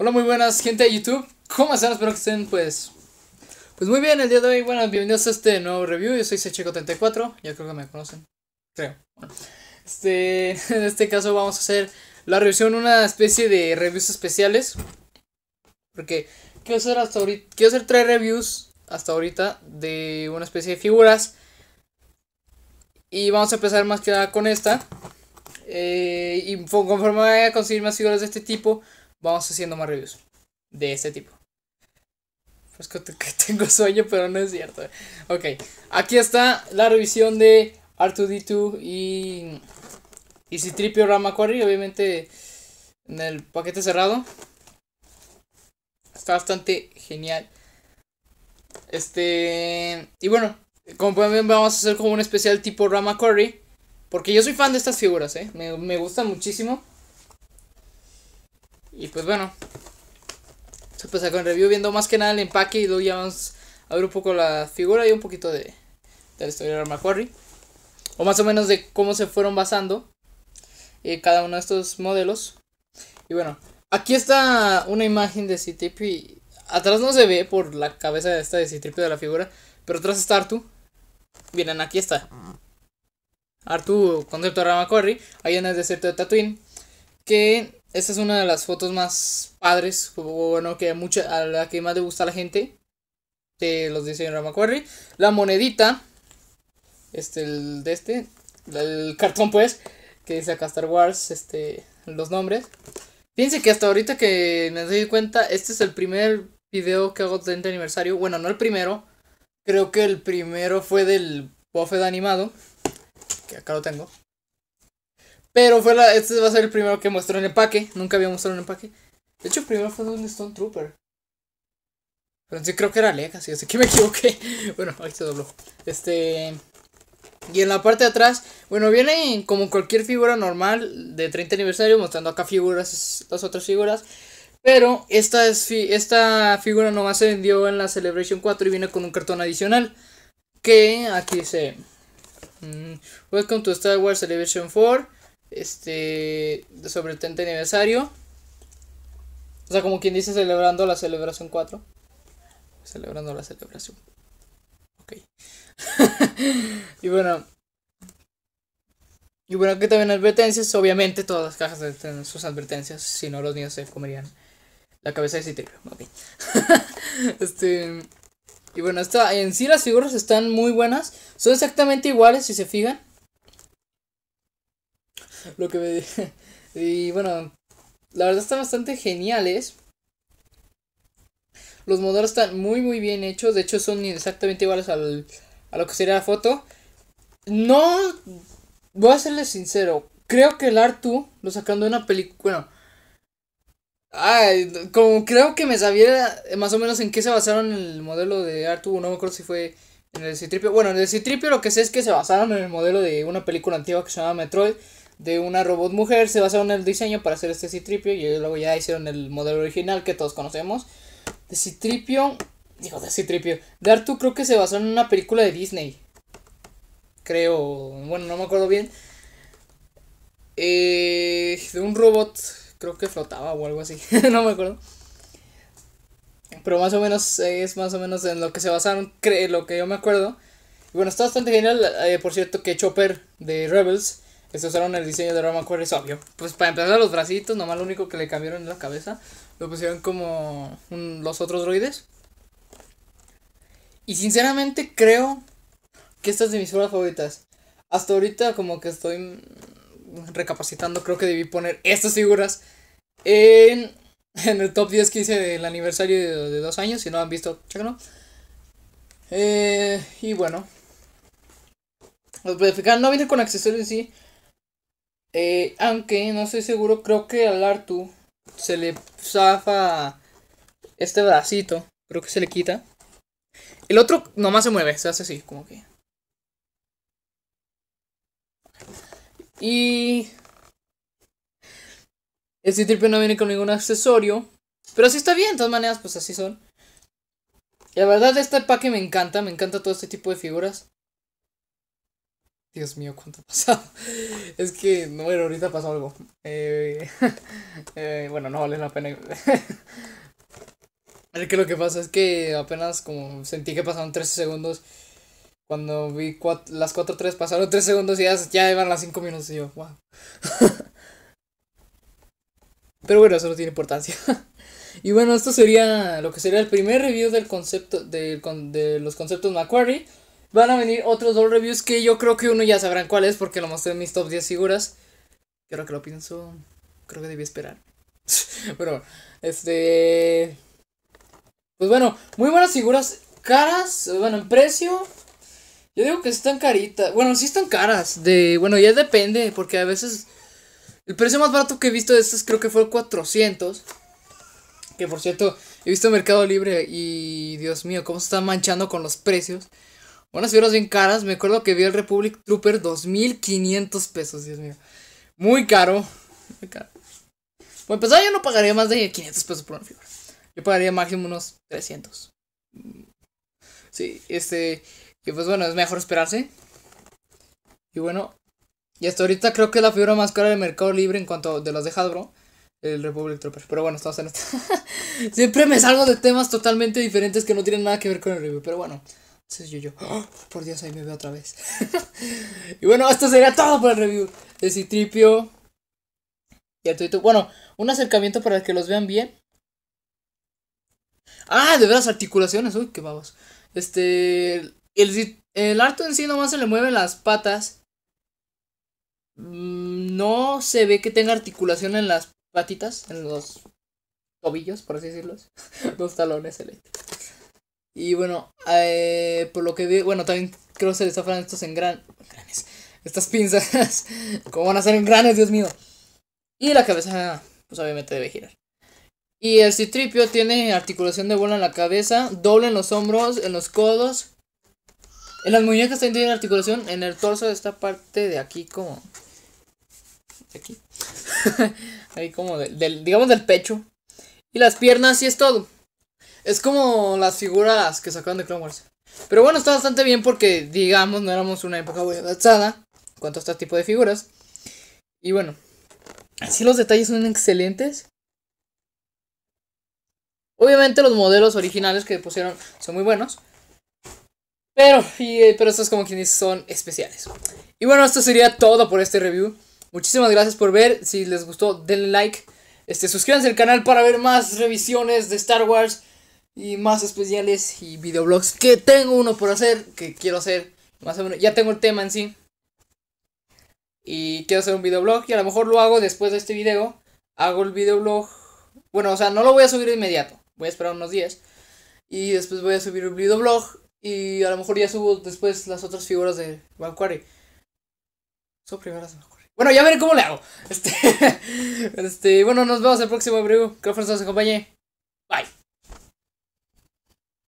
Hola, muy buenas, gente de YouTube. ¿Cómo están? Espero que estén, pues. Pues muy bien, el día de hoy, bueno, bienvenidos a este nuevo review. Yo soy Secheco34, ya creo que me conocen. Creo. este, en este caso, vamos a hacer la revisión, una especie de reviews especiales. Porque quiero hacer hasta ahorita. Quiero hacer tres reviews hasta ahorita de una especie de figuras. Y vamos a empezar más que nada con esta. Eh, y conforme vaya a conseguir más figuras de este tipo vamos haciendo más reviews de este tipo. Pues que, tengo sueño, pero no es cierto. Ok, aquí está la revisión de R2D2 y, y Citripio Quarry, obviamente en el paquete cerrado. Está bastante genial. Este. Y bueno, como pueden ver, vamos a hacer como un especial tipo Rama Curry. Porque yo soy fan de estas figuras, ¿eh? Me, me gustan muchísimo. Y pues bueno, se empezó con review viendo más que nada el empaque y luego ya vamos a ver un poco la figura y un poquito de, la historia de Corry. O más o menos de cómo se fueron basando eh, cada uno de estos modelos. Y bueno, aquí está una imagen de y Atrás no se ve por la cabeza de esta de CTP de la figura, pero atrás está Artu. Miren, aquí está. Artu, concepto de Ramacorri, ahí en el desierto de Tatooine. Que esta es una de las fotos más padres, bueno, que mucha, a la que más le gusta a la gente. De los diseños de Macquarie. La monedita. Este, el de este. El cartón, pues. Que dice acá Star Wars. Este, los nombres. Fíjense que hasta ahorita que me doy cuenta, este es el primer video que hago de este aniversario. Bueno, no el primero. Creo que el primero fue del buffet animado. Que acá lo tengo. Pero fue la, este va a ser el primero que mostró el empaque. Nunca había mostrado un empaque. De hecho, el primero fue de un Stone Trooper. Pero creo que era Legacy, así que me equivoqué. Bueno, ahí se dobló. Este. Y en la parte de atrás, bueno, viene como cualquier figura normal de 30 aniversario, mostrando acá figuras, las otras figuras. Pero esta, es esta figura nomás se vendió en la Celebration 4 y viene con un cartón adicional. Que aquí dice: mm, Welcome to Star Wars Celebration 4 este, sobre el 30 aniversario. O sea, como quien dice, celebrando la celebración 4. Celebrando la celebración. Ok. y bueno. Y bueno, aquí también advertencias. Obviamente, todas las cajas tienen sus advertencias. Si no, los niños se comerían la cabeza de Citripio. este. Y bueno, en sí las figuras están muy buenas. Son exactamente iguales, si se fijan lo que me... y bueno, la verdad están bastante geniales. Los modelos están muy muy bien hechos, de hecho son exactamente iguales al, a lo que sería la foto. No, voy a serles sincero, creo que el Artu lo sacando de una película, bueno, Ay, como creo que me sabía más o menos en qué se basaron el modelo de Artu, no me acuerdo si fue en el Citripio. Bueno, en el Citripio lo que sé es que se basaron en el modelo de una película antigua que se llamaba Metroid de una robot mujer, se basaron en el diseño para hacer este Citripio y luego ya hicieron el modelo original que todos conocemos. De Citripio, digo de Citripio, de Artu creo que se basó en una película de Disney. Creo, bueno, no me acuerdo bien. Eh, de un robot, creo que flotaba o algo así, no me acuerdo. Pero más o menos es más o menos en lo que se basaron, lo que yo me acuerdo. Y bueno, está bastante genial, eh, por cierto, que Chopper de Rebels estos usaron el diseño de Roman es obvio. Pues para empezar, los bracitos, nomás lo único que le cambiaron es la cabeza. Lo pusieron como los otros droides. Y sinceramente creo que estas es de mis figuras favoritas. Hasta ahorita como que estoy mm, recapacitando, creo que debí poner estas figuras en, en el top 10 que del aniversario de, dos años. Si no han visto, chéquenlo. Eh, y bueno. Los no viene con accesorios, sí. Eh, aunque no estoy seguro, creo que al Artu se le zafa este bracito. Creo que se le quita. El otro nomás se mueve, se hace así, como que. Y. Este triple no viene con ningún accesorio. Pero sí está bien, de todas maneras, pues así son. la verdad, este pack me encanta, me encanta todo este tipo de figuras. Dios mío, cuánto ha pasado. Es que, no, bueno, ahorita pasó algo. Eh, eh bueno, no vale la pena. Es que lo que pasa es que apenas como sentí que pasaron 13 segundos. Cuando vi las 4-3 pasaron 3 segundos y ya, iban las 5 minutos y yo, wow. Pero bueno, eso no tiene importancia. Y bueno, esto sería lo que sería el primer review del concepto, de los conceptos Macquarie. Van a venir otros dos reviews que yo creo que uno ya sabrán cuál es porque lo mostré en mis top 10 figuras. Y ahora que lo pienso, creo que debí esperar. Pero, este... Pues bueno, muy buenas figuras. Caras, bueno, en precio. Yo digo que están caritas. Bueno, sí están caras. De, bueno, ya depende porque a veces... El precio más barato que he visto de estas creo que fue 400. Que por cierto, he visto Mercado Libre y Dios mío, cómo se están manchando con los precios. Unas figuras bien caras. Me acuerdo que vi el Republic Trooper 2500 pesos, Dios mío. Muy caro. Muy caro. pues empezar, yo no pagaría más de 500 pesos por una figura. Yo pagaría máximo unos 300. Sí, este. Que pues bueno, es mejor esperarse. Y bueno. Y hasta ahorita creo que es la figura más cara del mercado libre en cuanto de las de Hasbro. El Republic Trooper. Pero bueno, estamos en esto. Siempre me salgo de temas totalmente diferentes que no tienen nada que ver con el review. Pero bueno yo, ¡Ah! por Dios, ahí me veo otra vez. y bueno, esto sería todo para el review de Citripio y Bueno, un acercamiento para que los vean bien. Ah, de veras articulaciones, uy, qué babos. Este, el, el Arto en sí nomás se le mueven las patas. Mm, no se ve que tenga articulación en las patitas, en los tobillos, por así decirlo. los talones, el y bueno, eh, por lo que veo, bueno, también creo que se les afran estos en granes, Estas pinzas. ¿Cómo van a ser en granes, Dios mío? Y la cabeza, pues obviamente debe girar. Y el citripio tiene articulación de bola en la cabeza, doble en los hombros, en los codos. En las muñecas también tiene articulación, en el torso de esta parte de aquí como... De aquí. Ahí como del, digamos del pecho. Y las piernas y es todo. Es como las figuras que sacaron de Clone Wars. Pero bueno, está bastante bien porque, digamos, no éramos una época muy avanzada en cuanto a este tipo de figuras. Y bueno, Sí, los detalles son excelentes. Obviamente los modelos originales que pusieron son muy buenos. Pero, pero estos como quienes son especiales. Y bueno, esto sería todo por este review. Muchísimas gracias por ver. Si les gustó, denle like. Este, suscríbanse al canal para ver más revisiones de Star Wars y más especiales y videoblogs que tengo uno por hacer, que quiero hacer, más o menos, ya tengo el tema en sí. Y quiero hacer un videoblog y a lo mejor lo hago después de este video. Hago el videoblog. Bueno, o sea, no lo voy a subir de inmediato. Voy a esperar unos días. Y después voy a subir el videoblog. Y a lo mejor ya subo después las otras figuras de Valkyrie. Son primeras de Valkyrie. Bueno, ya veré cómo le hago. Este, este bueno, nos vemos el próximo video. Que la fuerza nos acompañe.